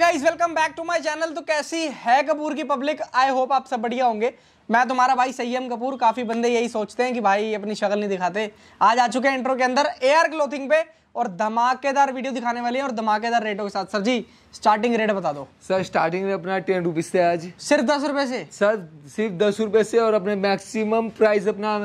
Guys welcome back to my channel तो कैसी है कपूर की पब्लिक आई होप आप सब बढ़िया होंगे मैं तुम्हारा भाई सैयम कपूर काफ़ी बंदे यही सोचते हैं कि भाई अपनी शक्ल नहीं दिखाते आज आ चुके हैं इंट्रो के अंदर एयर क्लोथिंग पे और धमाकेदार वीडियो दिखाने वाले हैं और धमाकेदार रेटों के साथ सर जी स्टार्टिंग रेट बता दो सर स्टार्टिंग रेट अपना टेन रुपीज़ से आज सिर्फ दस रुपए से सर सिर्फ दस रुपए से और अपने मैक्सिमम प्राइस अपना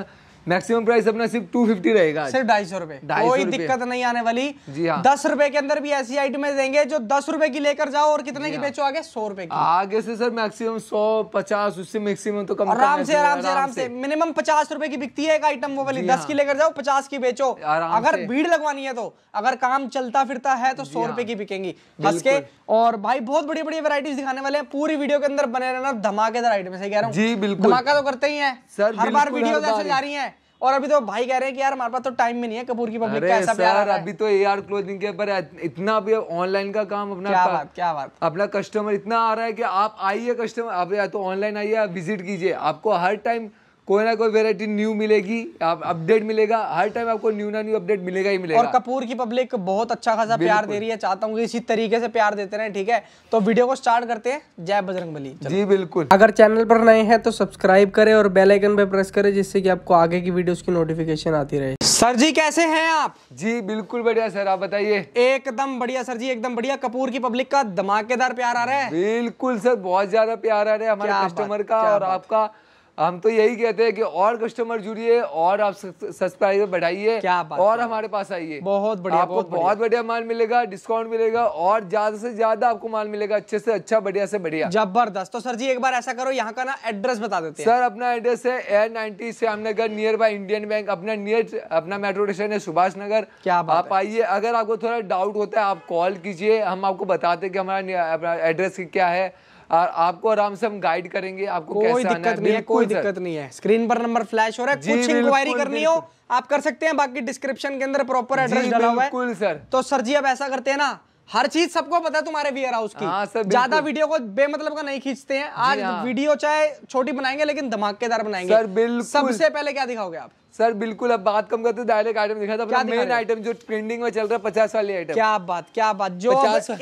मैक्सिमम प्राइस अपना सिर्फ टू फिफ्टी रहेगा सिर्फ ढाई सौ रुपए कोई दिक्कत नहीं आने वाली जी हाँ दस रुपए के अंदर भी ऐसी आइटमें देंगे जो दस रुपए की लेकर जाओ और कितने की हाँ। बेचो आगे सौ रुपए की आगे से सर मैक्सिमम सौ पचास उससे मैक्सिमम तो कम आराम से आराम से आराम से मिनिमम पचास रुपए की बिकती है एक आइटम वो वाली दस की हाँ। लेकर जाओ पचास की बेचो अगर भीड़ लगवानी है तो अगर काम चलता फिरता है तो सौ हाँ। रुपए की बिकेंगी हंस के और भाई बहुत बड़ी बड़ी वेराइटीज दिखाने वाले हैं पूरी वीडियो के अंदर बने रहना धमाकेदार आइटम से कह रहा हूँ जी बिल्कुल धमाका तो करते ही है सर हर बार वीडियो जा रही है और अभी तो भाई कह रहे हैं कि यार हमारे पास तो टाइम में नहीं है कपूर की पब्लिक का ऐसा प्यार अभी तो ए आर क्लोथिंग के पर इतना अभी ऑनलाइन का काम अपना क्या बात क्या बात अपना कस्टमर इतना आ रहा है कि आप आइए कस्टमर आप या तो ऑनलाइन आइए विजिट कीजिए आपको हर टाइम कोई ना कोई वेरायटी न्यू मिलेगी आप अपडेट मिलेगा हर टाइम आपको न्यू ना न्यू अपडेट मिलेगा ही मिलेगा और कपूर की पब्लिक बहुत अच्छा खासा प्यार दे रही है चाहता हूँ इसी तरीके से प्यार देते रहे ठीक है तो वीडियो को स्टार्ट करते हैं जय बजरंग बली जी बिल्कुल अगर चैनल पर नए हैं तो सब्सक्राइब करें और बेलाइकन पर प्रेस करें जिससे की आपको आगे की वीडियो की नोटिफिकेशन आती रहे सर जी कैसे हैं आप जी बिल्कुल बढ़िया सर आप बताइए एकदम बढ़िया सर जी एकदम बढ़िया कपूर की पब्लिक का धमाकेदार प्यार आ रहा है बिल्कुल सर बहुत ज्यादा प्यार आ रहा है हमारे कस्टमर का और आपका हम तो यही कहते हैं कि और कस्टमर जुड़िए और आप सब्सक्राइबर बढ़ाइए और हमारे पास आइए बहुत बढ़िया आपको बहुत, बढ़िया माल मिलेगा डिस्काउंट मिलेगा और ज्यादा से ज्यादा आपको माल मिलेगा अच्छे से अच्छा बढ़िया से बढ़िया जबरदस्त तो सर जी एक बार ऐसा करो यहाँ का ना एड्रेस बता देते सर अपना एड्रेस है A ninety Shyamnagar near by Indian bank अपना नियर अपना मेट्रो स्टेशन है सुभाष नगर क्या आप आइए अगर आपको थोड़ा डाउट होता है आप कॉल कीजिए हम आपको बताते हमारा एड्रेस क्या है और आपको आराम से हम गाइड करेंगे आपको कोई दिक्कत नहीं है कोई दिक्कत नहीं है स्क्रीन पर नंबर फ्लैश हो रहा है कुछ इंक्वायरी करनी हो आप कर सकते हैं बाकी डिस्क्रिप्शन के अंदर प्रॉपर एड्रेस डाला हुआ है सर तो सर जी अब ऐसा करते हैं ना हर चीज सबको पता है तुम्हारे वियर हाउस की हाँ, ज्यादा वीडियो को बेमतलब का नहीं खींचते हैं आज वीडियो हाँ। चाहे छोटी बनाएंगे लेकिन धमाकेदार बनाएंगे सबसे पहले क्या दिखाओगे आप सर बिल्कुल अब बात कम करते डायरेक्ट आइटम दिखा था मेन आइटम जो ट्रेंडिंग में चल रहा है पचास वाली आइटम क्या बात क्या बात जो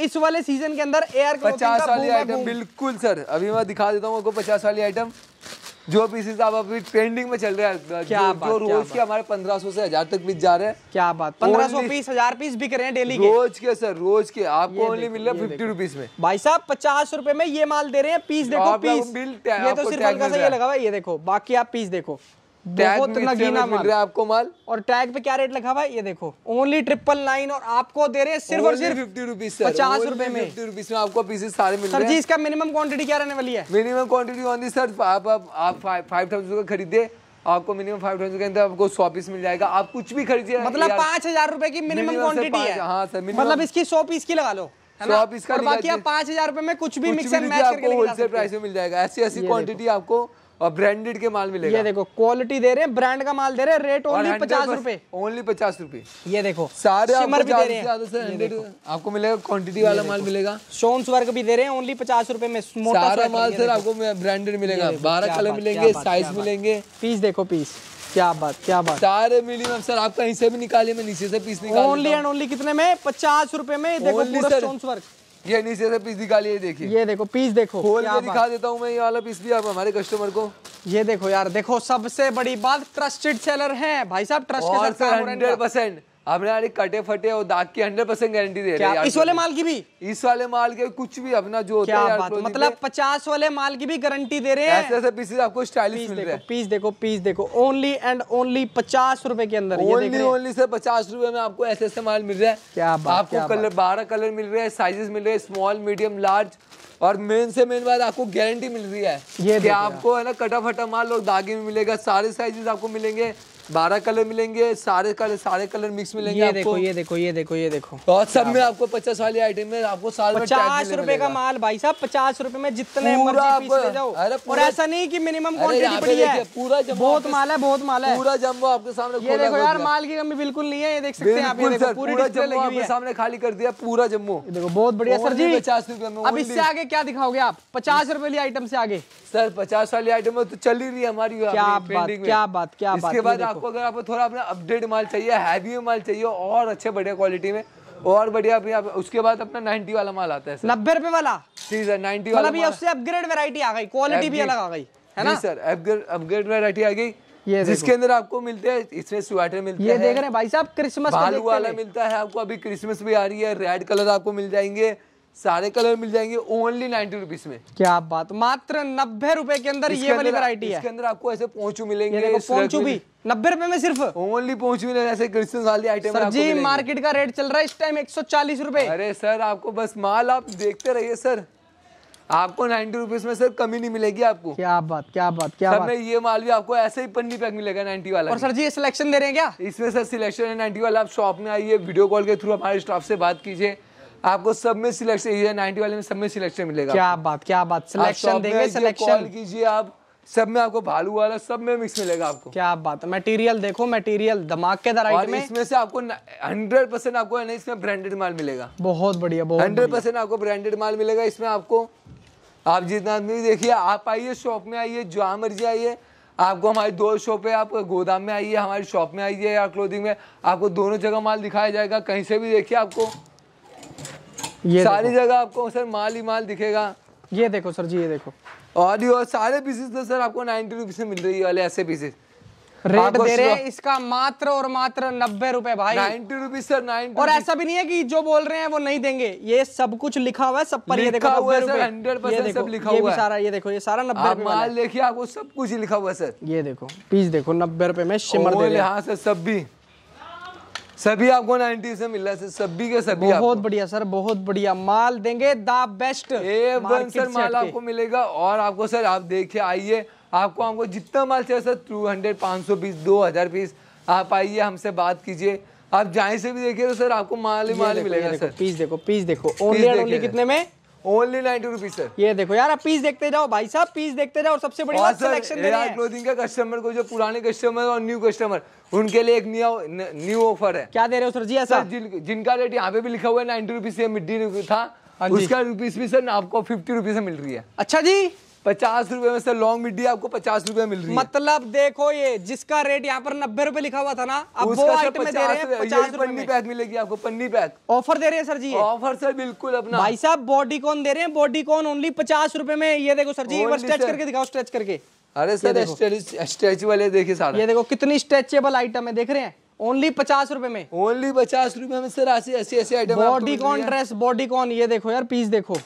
इस वाले सीजन के अंदर एयर पचास वाली आइटम बिल्कुल सर अभी मैं दिखा देता हूँ आपको पचास वाली आइटम जो पीसेस आप अभी ट्रेंडिंग में चल रहे हैं क्या जो, बात, जो रोज के हमारे पंद्रह सौ से हजार तक पीस जा रहे हैं क्या बात पंद्रह सौ पीस हजार पीस बिक रहे हैं डेली के रोज के सर रोज के आपको ओनली मिल रहा है फिफ्टी रुपीज में भाई साहब पचास रुपए में ये माल दे रहे हैं पीस देखो पीस ये तो सिर्फ हल्का सा ये लगा हुआ ये देखो बाकी आप पीस देखो बहुत नगीना मिल रहा है आपको माल और टैग पे क्या रेट लगा हुआ है ये देखो ओनली ट्रिपल नाइन और आपको दे रहे हैं सिर्फ और सिर्फ फिफ्टी रुपीज पचास रुपए में फिफ्टी रुपीज में आपको पीसेस सारे मिल रहे जी इसका मिनिमम क्वांटिटी क्या रहने वाली है minimum quantity on the sir आप फाइव थाउजेंड का खरीदे आपको मिनिमम फाइव थाउजेंड के अंदर आपको सौ पीस मिल जाएगा आप कुछ भी खरीदिए मतलब पांच हजार रुपए की मिनिमम क्वांटिटी है हाँ सर मतलब इसकी सौ पीस की लगा लो तो आप इसका बाकी आप पांच हजार रुपए में कुछ भी मिक्सर मैच करके होलसेल प्राइस में मिल जाएगा ऐसी ऐसी क्वांटिटी आपको और ब्रांडेड के माल मिलेगा ये देखो क्वालिटी दे रहे हैं ब्रांड का माल दे रहे हैं रेट ओनली पचास रूपए ओनली पचास रूपए ये देखो सारे आपको मिलेगा क्वान्टिटी वाला माल मिलेगा सोन्स वर्क भी दे रहे हैं ओनली पचास रूपए में सारा माल सर आपको ब्रांडेड मिलेगा बारह कलर मिलेंगे साइज मिलेंगे पीस देखो पीस क्या बात क्या बात सारे मिनिमम सर आप कहीं से भी निकालिए मैं नीचे से पीस निकाल ओनली एंड ओनली कितने में पचास रुपए में देखो पूरा स्टोन्स वर्क ये नीचे से पीस निकाली ये देखिए ये देखो पीस देखो खोल के दिखा देता हूँ मैं ये वाला पीस भी आप हमारे कस्टमर को ये देखो यार देखो सबसे बड़ी बात ट्रस्टेड सेलर है भाई साहब ट्रस्ट के साथ हंड्रेड परसेंट अपने यार कटे फटे और दाग की हंड्रेड परसेंट गारंटी दे रहे हैं इस वाले माल की भी इस वाले माल के कुछ भी अपना जो होता है मतलब पचास वाले माल की भी गारंटी दे रहे हैं ऐसे ऐसे पीसेस आपको स्टाइलिश मिल रहे हैं पीस देखो पीस देखो ओनली एंड ओनली पचास रूपए के अंदर ओनली ओनली से पचास रूपए में आपको ऐसे ऐसे माल मिल रहा है क्या आपको कलर बारह कलर मिल रहे हैं साइजेस मिल रहे हैं स्मॉल मीडियम लार्ज और मेन से मेन बात आपको गारंटी मिल रही है ये कि आपको है ना कटा फटा माल और दागे में मिलेगा सारे साइजेस आपको मिलेंगे बारह कलर मिलेंगे सारे कलर सारे कलर मिक्स मिलेंगे ये देखो ये देखो ये देखो ये देखो और सब में आपको पचास वाली आइटम में आपको साल पचास रुपए का माल भाई साहब पचास रुपए में जितने और ऐसा नहीं की मिनिमम क्वान्टिटी पूरा बहुत माल है बहुत माल है पूरा जम्बो आपके सामने ये देखो यार माल की कमी बिल्कुल नहीं है ये देख सकते हैं आप पूरा सामने खाली कर दिया पूरा जम्मू देखो बहुत बढ़िया सर जी पचास रुपए में अब इससे आगे क्या दिखाओगे आप पचास रुपए वाली आइटम से आगे सर पचास वाली आइटम तो चल ही रही है हमारी क्या बात क्या बात क्या बात इसके बाद आप आपको अगर आपको थोड़ा अपना अपडेट माल चाहिए हैवी माल चाहिए और अच्छे बढ़िया क्वालिटी में और बढ़िया अभी आप उसके बाद अपना 90 वाला माल आता है नब्बे रुपए वाला जी सर नाइनटी वाला मतलब उससे अपग्रेड वैरायटी आ गई क्वालिटी भी अलग आ गई है ना सर अपग्रेड अपग्रेड वैरायटी आ गई ये जिसके अंदर आपको मिलते हैं इसमें स्वेटर मिलते हैं ये देख रहे हैं भाई साहब क्रिसमस वाला मिलता है आपको अभी क्रिसमस भी आ रही है रेड कलर आपको मिल जाएंगे सारे कलर मिल जाएंगे ओनली नाइनटी रुपीज में क्या बात मात्र नब्बे रुपए के अंदर ये वाली वैरायटी है इसके अंदर आपको ऐसे पहुंचू मिलेंगे पहुंचू भी नब्बे रुपए में सिर्फ ओनली पहुंच मिले ऐसे क्रिश्चियन वाली आइटम सर जी मार्केट का रेट चल रहा है इस टाइम एक सौ चालीस रुपए अरे सर आपको बस माल आप देखते रहिए सर आपको नाइनटी रुपीज में सर कमी नहीं मिलेगी आपको क्या बात क्या बात क्या सर बात? ये माल भी आपको ऐसे ही पन्नी पैक मिलेगा नाइनटी वाला और सर जी ये सिलेक्शन दे रहे हैं क्या इसमें सर सिलेक्शन है नाइन्टी वाला आप शॉप में आइए वीडियो कॉल के थ्रू हमारे स्टाफ से बात कीजिए आपको सब में सिलेक्शन ये 90 वाले में सब में सिलेक्शन मिलेगा क्या बात क्या बात सिलेक्शन देंगे सिलेक्शन कीजिए आप सब में आपको भालू वाला सब में मिक्स मिलेगा आपको क्या बात मटेरियल देखो मटेरियल दिमाग धमाकेदार आइटम में इसमें से आपको हंड्रेड परसेंट आपको है ना इसमें ब्रांडेड माल मिलेगा बहुत बढ़िया बहुत हंड्रेड परसेंट आपको ब्रांडेड माल मिलेगा इसमें आपको आप जितना आदमी देखिए आप आइए शॉप में आइए जहाँ मर्जी आइए आपको हमारी दो शॉप है आप गोदाम में आइए हमारी शॉप में आइए या क्लोथिंग में आपको दोनों जगह माल दिखाया जाएगा कहीं से भी देखिए आपको ये सारी जगह आपको सर माल ही माल दिखेगा ये देखो सर जी ये देखो और ये सारे पीसेस तो सर आपको नाइनटी रुपीज से मिल रही है वाले ऐसे पीसेस रेट दे रहे हैं इसका मात्र और मात्र नब्बे रुपए भाई नाइन्टी रुपीज सर नाइन और ऐसा भी नहीं है कि जो बोल रहे हैं वो नहीं देंगे ये सब कुछ लिखा हुआ है सब पर ये देखो हंड्रेड परसेंट सब लिखा हुआ है सारा ये देखो ये सारा नब्बे माल देखिए आपको सब कुछ लिखा हुआ है सर ये देखो पीस देखो नब्बे रुपए में शिमर हाँ सर सब भी सभी आपको 90 से मिल रहा है सभी के सभी बहुत बढ़िया सर बहुत बढ़िया माल देंगे द बेस्ट सर माल आपको मिलेगा और आपको सर आप देखिए आइए आपको हमको जितना माल चाहिए सर टू हंड्रेड पाँच सौ पीस दो हज़ार पीस आप आइए हमसे बात कीजिए आप जाए से भी देखिए तो सर आपको माल ही माल मिलेगा सर पीस देखो पीस देखो ओनली कितने में ओनली नाइनटी रुपीज सर ये देखो यार आप पीस देखते जाओ भाई साहब पीस देखते जाओ सबसे बड़ी सिलेक्शन हाँ, क्लोथिंग का कस्टमर को जो पुराने कस्टमर और न्यू कस्टमर उनके लिए एक न्यू न्यू ऑफर है क्या दे रहे हो सर जी सर हाँ, जिन, जिनका रेट यहाँ पे भी लिखा हुआ है नाइनटी रुपीज से मिड्डी था हाँ उसका रुपीज भी सर आपको फिफ्टी रुपीज से मिल रही है अच्छा जी पचास रुपए में से लॉन्ग मिडी आपको पचास रुपए मिल रही है मतलब देखो ये जिसका रेट यहाँ पर नब्बे रुपए लिखा हुआ था ना अब वो आइटम में दे रहे हैं पचास पन्नी पैक मिलेगी आपको पन्नी पैक ऑफर दे रहे हैं सर जी ऑफर सर बिल्कुल अपना भाई साहब बॉडी कौन दे रहे हैं बॉडी कॉन ओनली पचास रुपए में ये देखो सर जी एक बार स्ट्रेच करके दिखाओ स्ट्रेच करके अरे सर स्ट्रेच वाले देखिए सर ये देखो कितनी स्ट्रेचेबल आइटम है देख रहे हैं ओनली पचास रुपए में ओनली पचास रुपए में सर ऐसी ऐसी ऐसी item bodycon dress bodycon ये देखो यार पीस देखो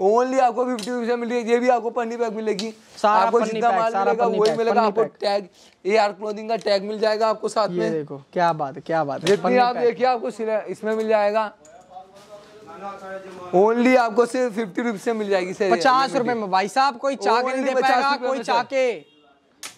ओनली आपको फिफ्टी रुपीज मिल रही है ये भी आपको पन्नी पैक मिलेगी आपको जितना माल मिलेगा वही मिलेगा आपको टैग ए आर क्लोथिंग का टैग मिल जाएगा आपको साथ में देखो क्या बात है क्या बात है आप देखिए आपको इसमें मिल जाएगा ओनली आपको सिर्फ फिफ्टी रुपीज से मिल जाएगी सर पचास रुपए में भाई साहब कोई चाके नहीं दे पाएगा कोई चाके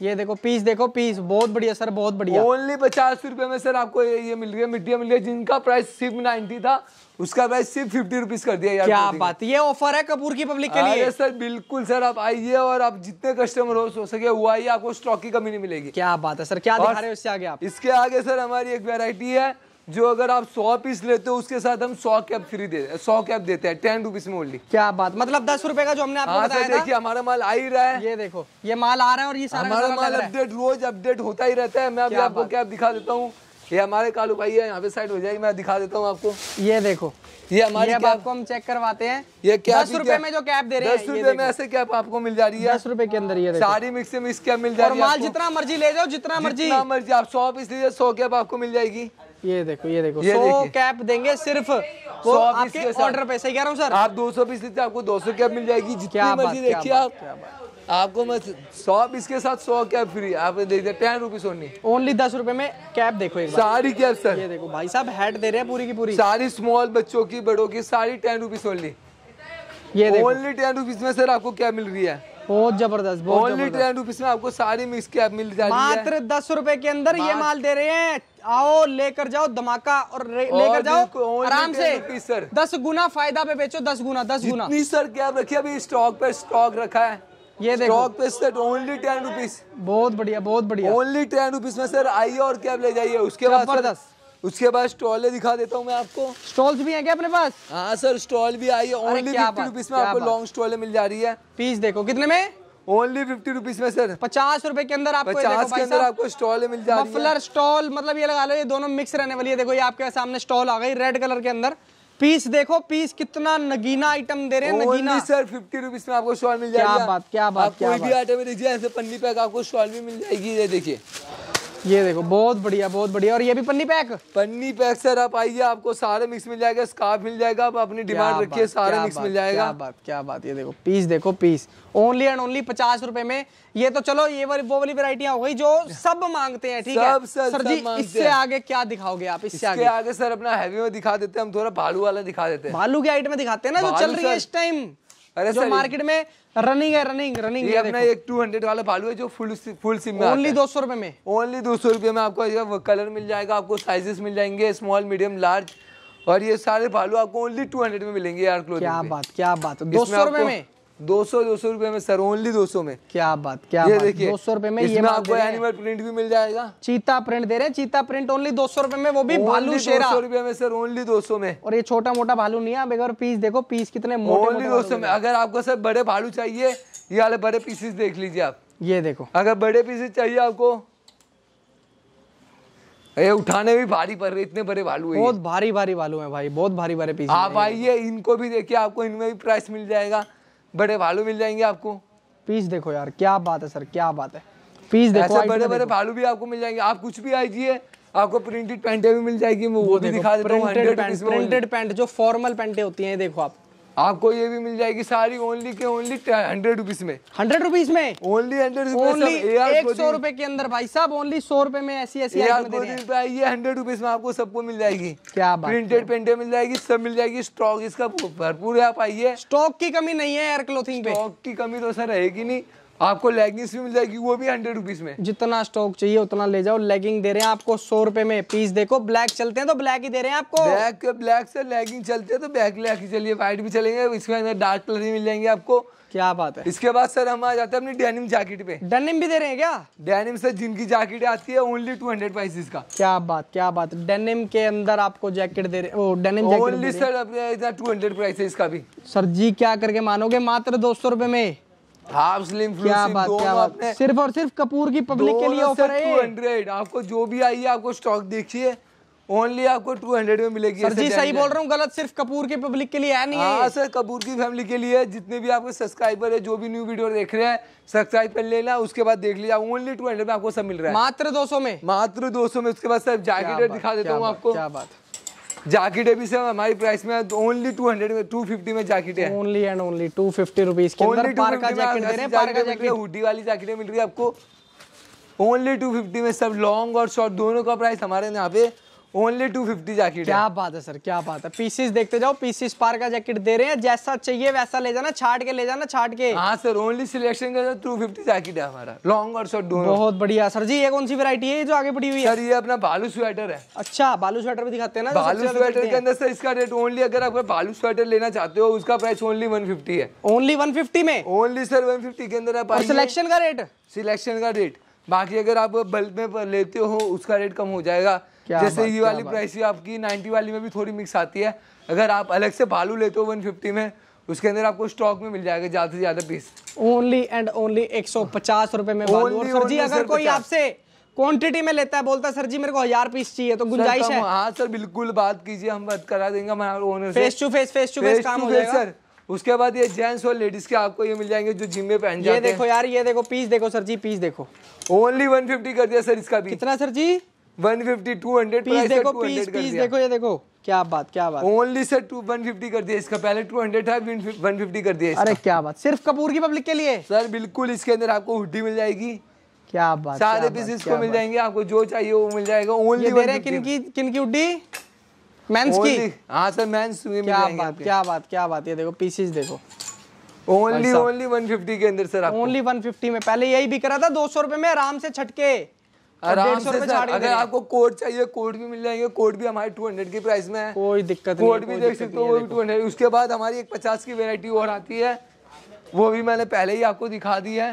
ये देखो पीस देखो पीस बहुत बढ़िया सर बहुत बढ़िया ओनली पचास रुपए में सर आपको ये, ये मिल गया मिट्टिया मिल गया जिनका प्राइस सिर्फ नाइनटी था उसका प्राइस सिर्फ फिफ्टी रुपीज कर दिया यार क्या बात ये ऑफर है कपूर की पब्लिक के लिए सर बिल्कुल सर आप आइए और आप जितने कस्टमर हो सो सके वो आइए आपको स्टॉक की कमी नहीं मिलेगी क्या बात है सर क्या दिखा रहे हो इससे आगे आप इसके आगे सर हमारी एक वेरायटी है जो अगर आप सौ पीस लेते हो उसके साथ हम सौ कैप फ्री दे सौ कैप देते हैं टेन रुपीज में ओनली क्या बात मतलब दस रुपए का जो हमने आपको हाँ, बताया देखिए हमारा माल आ ही रहा है ये देखो ये माल आ रहा है और ये सारा हमारा माल अपडेट रोज अपडेट होता ही रहता है मैं अभी आपको कैप दिखा देता हूँ ये हमारे कालू भाई है यहाँ पे साइड हो जाएगी मैं दिखा देता हूँ आपको ये देखो ये हमारे ये आपको हम चेक करवाते हैं ये क्या दस रुपए में जो कैप दे रहे हैं दस रुपए में ऐसे कैप आपको मिल जा रही है दस रुपए के अंदर ये सारी मिक्स में इस कैप मिल जा रही है माल जितना मर्जी ले जाओ जितना मर्जी मर्जी आप सौ पीस लीजिए सौ कैप आपको मिल जाएगी ये देखो ये देखो ये सौ कैप देंगे सिर्फ वो आपके ऑर्डर पे सही कह रहा हूँ सर आप दो सौ पीस लेते आपको दो सौ कैप मिल जाएगी जितनी मर्जी देखिए आप आपको मैं सौ पीस के साथ सौ कैप फ्री आप देखते टेन रुपीज ओनली ओनली दस रुपए में कैप देखो एक सारी कैप सर ये देखो भाई साहब हेड दे रहे हैं पूरी की पूरी सारी स्मॉल बच्चों की बड़ों की सारी टेन रुपीज ओनली ये ओनली टेन रुपीज में सर आपको कैप मिल रही है बहुत जबरदस्त ओनली टेन रुपीज में आपको सारी मिक्स कैप मिल जाएगी मात्र दस रुपए के अंदर ये माल दे रहे हैं आओ लेकर जाओ धमाका और लेकर जाओ आराम से सर दस गुना फायदा पे बेचो दस गुना दस गुना सर क्या रखिए अभी स्टॉक पे स्टॉक रखा है ये देखो स्टॉक पे सर ओनली टेन रुपीज बहुत बढ़िया बहुत बढ़िया ओनली टेन रुपीज में सर आइए और कैब ले जाइए उसके बाद उसके बाद स्टॉल दिखा देता हूँ मैं आपको स्टॉल्स भी हैं क्या अपने पास हाँ सर स्टॉल भी आई है ओनली फिफ्टी रुपीज में आपको लॉन्ग स्टॉल मिल जा रही है पीस देखो कितने में ओनली फिफ्टी रुपीज में सर पचास रुपए के अंदर आपको पचास के अंदर आपको स्टॉल मिल जाएगी मफलर स्टॉल मतलब ये लगा लो ये दोनों मिक्स रहने वाली है देखो ये आपके सामने स्टॉल आ गई रेड कलर के अंदर पीस देखो पीस कितना नगीना आइटम दे रहे हैं नगीना सर फिफ्टी रुपीज में आपको शॉल मिल जाएगा क्या बात क्या बात कोई भी आइटम देखिए ऐसे पन्नी पैक आपको शॉल भी मिल जाएगी ये देखिए ये देखो बहुत बढ़िया बहुत बढ़िया और ये भी पन्नी पैक पन्नी पैक सर आप आइए आपको सारे मिक्स मिल जाएगा स्कार्फ मिल जाएगा आप अपनी डिमांड रखिए सारे मिक्स मिल जाएगा क्या बात क्या बात ये देखो पीस देखो पीस ओनली एंड ओनली पचास रुपए में ये तो चलो ये वाली वो वाली वेरायटियां हो गई जो सब मांगते हैं ठीक है सर, सर जी इससे आगे क्या दिखाओगे आप इससे आगे आगे सर अपना हैवी में दिखा देते हैं हम थोड़ा भालू वाला दिखा देते हैं भालू की आइटम दिखाते हैं ना जो चल रही है इस टाइम अरे जो मार्केट में रनिंग है रनिंग रनिंग ये अपना एक 200 वाला भालू है जो फुल फुल सिम में ओनली दो सौ रुपए में ओनली दो सौ रुपए में आपको कलर मिल जाएगा आपको साइजेस मिल जाएंगे स्मॉल मीडियम लार्ज और ये सारे भालू आपको ओनली टू हंड्रेड में मिलेंगे यार क्लोथिंग क्या बात क्या बात दो सौ रुपए में दो सौ दो सौ रुपए में सर ओनली दो सौ में क्या बात क्या ये देखिए दो सौ रुपए में इसमें ये आपको एनिमल प्रिंट भी मिल जाएगा चीता प्रिंट दे रहे हैं चीता प्रिंट ओनली दो सौ रुपए में वो भी भालू शेरा दो रुपए में सर ओनली दो सौ में और ये छोटा मोटा भालू नहीं है अगर पीस देखो पीस कितने ओनली दो सौ में अगर आपको सर बड़े भालू चाहिए ये वाले बड़े पीसेस देख लीजिए आप ये देखो अगर बड़े पीसेस चाहिए आपको ये उठाने भी भारी पड़ रहे इतने बड़े भालू है बहुत भारी भारी भालू है भाई बहुत भारी भारी पीस आप आइए इनको भी देखिए आपको इनमें भी प्राइस मिल जाएगा बड़े भालू मिल जाएंगे आपको पीस देखो यार क्या बात है सर क्या बात है पीस देखो ऐसे बड़े बड़े भालू भी आपको मिल जाएंगे आप कुछ भी आइजिए आपको प्रिंटेड पैंटे भी मिल जाएगी वो, वो भी दिखा देता हूँ प्रिंटेड पैंट जो फॉर्मल पैंटे होती है देखो आप आपको ये भी मिल जाएगी सारी ओनली के ओनली हंड्रेड रुपीज में हंड्रेड रुपीज में ओनली हंड्रेड ओनली एक सौ रुपए के अंदर भाई साहब ओनली सौ रुपए में ऐसी ऐसी ये हंड्रेड रुपीज में आपको सबको मिल जाएगी क्या बात प्रिंटेड पेंटे मिल जाएगी सब मिल जाएगी स्टॉक इसका भरपूर है आप आइए स्टॉक की कमी नहीं है एयर क्लोथिंग स्टॉक की कमी तो सर रहेगी नहीं आपको लेगिंग्स भी मिल जाएगी वो भी हंड्रेड रुपीज में जितना स्टॉक चाहिए उतना ले जाओ लेगिंग दे रहे हैं आपको सौ रुपए में पीस देखो ब्लैक चलते हैं तो ब्लैक ही दे रहे हैं आपको ब्लैक ब्लैक से लेगिंग चलते हैं तो ब्लैक ब्लैक ही चलिए व्हाइट भी चलेंगे इसके अंदर डार्क कलर भी मिल जाएंगे आपको क्या बात है इसके बाद सर हम आ जाते हैं अपनी डेनिम जैकेट पे डेनिम भी दे रहे हैं क्या डेनिम से जिनकी जैकेट आती है ओनली टू हंड्रेड प्राइसिस का क्या बात क्या बात डेनिम के अंदर आपको जैकेट दे रहे ओ डेनिम ओनली सर अपने टू हंड्रेड प्राइसिस का भी सर जी क्या करके मानोगे मात्र दो सौ रुपए में हाफ स्लिम क्या बात क्या बात सिर्फ और सिर्फ कपूर की पब्लिक के लिए ऑफर है 200 आपको जो भी आई है आपको स्टॉक देखिए ओनली आपको 200 में मिलेगी सर जी सही बोल रहा हूँ गलत सिर्फ कपूर की पब्लिक के लिए है नहीं हाँ, है सर कपूर की फैमिली के लिए जितने भी आपके सब्सक्राइबर है जो भी न्यू वीडियो देख रहे हैं सब्सक्राइब कर लेना उसके बाद देख लीजिए ओनली 200 में आपको सब मिल रहा है मात्र 200 में मात्र 200 में उसके बाद सर जैकेट दिखा देता हूँ आपको क्या बात जैकेटें भी सेम हमारी प्राइस में ओनली टू हंड्रेड में टू फिफ्टी में jacket only and only two fifty rupees hoodie वाली जैकेटें मिल रही है आपको ओनली टू फिफ्टी में सब लॉन्ग और शॉर्ट दोनों का प्राइस हमारे यहाँ पे ओनली टू फिफ्टी जैकेट क्या बात है सर क्या बात है पीसिस देखते जाओ पीसिस पार का जैकेट दे रहे हैं जैसा चाहिए वैसा ले जाना छाट के ले जाना छाट के हाँ सर ओनली सिलेक्शन का टू फिफ्टी जैकेट है हमारा लॉन्ग और शॉर्ट दोनों बहुत बढ़िया सर जी ये कौन सी वेरायटी है जो आगे पड़ी हुई है सर ये अपना बालू स्वेटर है अच्छा बालू स्वेटर भी दिखाते हैं ना बालू स्वेटर के अंदर सर इसका रेट ओनली अगर आप बालू स्वेटर लेना चाहते हो उसका प्राइस ओनली वन है ओनली वन में ओनली सर वन के अंदर सिलेक्शन का रेट सिलेक्शन का रेट बाकी अगर आप बल्क में लेते हो उसका रेट कम हो जाएगा जैसे ये वाली प्राइस भी आपकी नाइन्टी वाली में भी थोड़ी मिक्स आती है अगर आप अलग से भालू लेते हो वन फिफ्टी में उसके अंदर आपको स्टॉक में मिल जाएगा ज्यादा से ज्यादा पीस ओनली एंड ओनली एक सौ पचास रुपए में भालू और सर जी अगर कोई आपसे क्वांटिटी में लेता है बोलता है सर जी मेरे को हजार पीस चाहिए तो गुंजाइश है हाँ सर बिल्कुल बात कीजिए हम बात करा देंगे face to face face to face काम हो जाएगा सर उसके बाद ये जेंट्स और लेडीज के आपको ये मिल जाएंगे जो जिम में पहन जाते हैं ये देखो यार ये देखो पीस देखो सर जी पीस देखो ओनली 150 कर दिया सर इसका भी कितना सर जी था सिर्फ कपूर की पब्लिक के लिए सर बिल्कुल इसके अंदर आपको हुडी मिल जाएगी क्या बात सारे पीसेस को मिल जाएंगे आपको जो चाहिए वो मिल जाएगा ओनली किन की किनकी मेंस की हाँ सर मेंस क्या बात क्या बात क्या बात ये देखो पीसेस देखो ओनली ओनली 150 के अंदर सर ओनली 150 में पहले यही बिक रहा था 200 रुपए में आराम से छटके आराम से सर अगर आपको कोट चाहिए कोट भी मिल जाएंगे कोट भी हमारे टू हंड्रेड की प्राइस में है कोई दिक्कत कोट भी देख सकते हो टू हंड्रेड उसके बाद हमारी एक पचास की वेरायटी और आती है वो भी मैंने पहले ही आपको दिखा दी है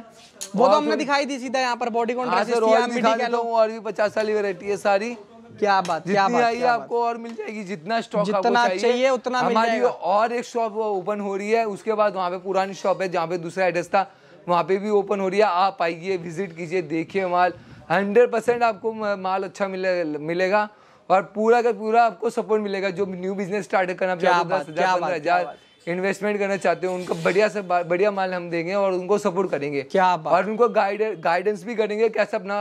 वो तो हमने दिखाई दी सीधा यहाँ पर बॉडी हाँ कॉन और भी पचास वाली वेरायटी है सारी क्या बात क्या बात आई आपको बात? और मिल जाएगी जितना स्टॉक जितना चाहिए, चाहिए उतना हमारी और एक शॉप ओपन हो रही है उसके बाद वहाँ पे पुरानी शॉप है जहाँ पे दूसरा एड्रेस था वहाँ पे भी ओपन हो रही है आप आइए विजिट कीजिए देखिए माल हंड्रेड परसेंट आपको माल अच्छा मिले, मिलेगा और पूरा का पूरा आपको सपोर्ट मिलेगा जो न्यू बिजनेस स्टार्ट करना चाहते हो हजार इन्वेस्टमेंट करना चाहते हो उनको बढ़िया से बढ़िया माल हम देंगे और उनको सपोर्ट करेंगे क्या बात और उनको गाइड गाइडेंस भी करेंगे कैसे अपना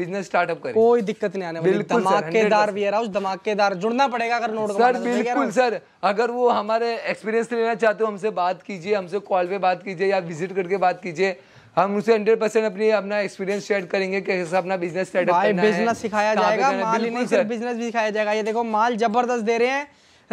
बिजनेस स्टार्टअप करें कोई दिक्कत नहीं आने बिल्कुल धमाकेदार वियर हाउस धमाकेदार जुड़ना पड़ेगा अगर नोट सर बिल्कुल सर अगर वो हमारे एक्सपीरियंस लेना चाहते हो हमसे बात कीजिए हमसे कॉल पे बात कीजिए या विजिट करके बात कीजिए हम उसे 100 परसेंट अपनी अपना एक्सपीरियंस शेयर करेंगे कि अपना बिजनेस करना है बिजनेस सिखाया जाएगा माल ही नहीं सर बिजनेस भी सिखाया जाएगा ये देखो माल जबरदस्त दे रहे हैं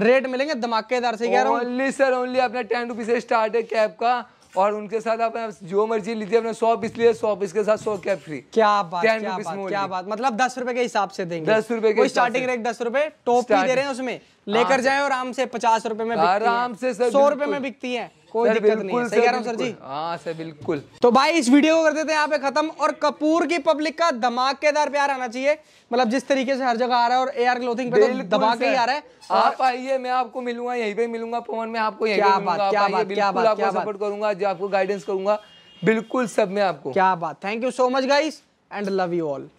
रेट मिलेंगे धमाकेदार से कह रहा हूँ ओनली सर ओनली अपना टेन रुपीज से स्टार्ट है कैब का और उनके साथ आप जो मर्जी लीजिए अपने सौ पीस लिए सौ पीस के साथ सौ कैप फ्री क्या बात क्या बात क्या बात मतलब दस रुपए के हिसाब से देंगे दस रुपए के स्टार्टिंग रेट दस रुपए टॉप भी दे रहे हैं उसमें लेकर हाँ, जाए आराम से पचास रुपए में आराम से सौ रुपए में बिकती है कोई दिक्कत नहीं है सही कह रहा हूँ सर जी हाँ सर बिल्कुल तो भाई इस वीडियो को कर देते हैं यहाँ पे खत्म और कपूर की पब्लिक का धमाकेदार प्यार आना चाहिए मतलब जिस तरीके से हर जगह आ रहा है और एयर क्लोथिंग पे तो दबा के ही आ रहा है आप आइए मैं आपको मिलूंगा यहीं पे मिलूंगा पवन में आपको यहीं पे मिलूंगा क्या बात क्या बात आपको सपोर्ट करूंगा जो आपको गाइडेंस करूंगा बिल्कुल सब में आपको क्या बात thank you so much guys and love you all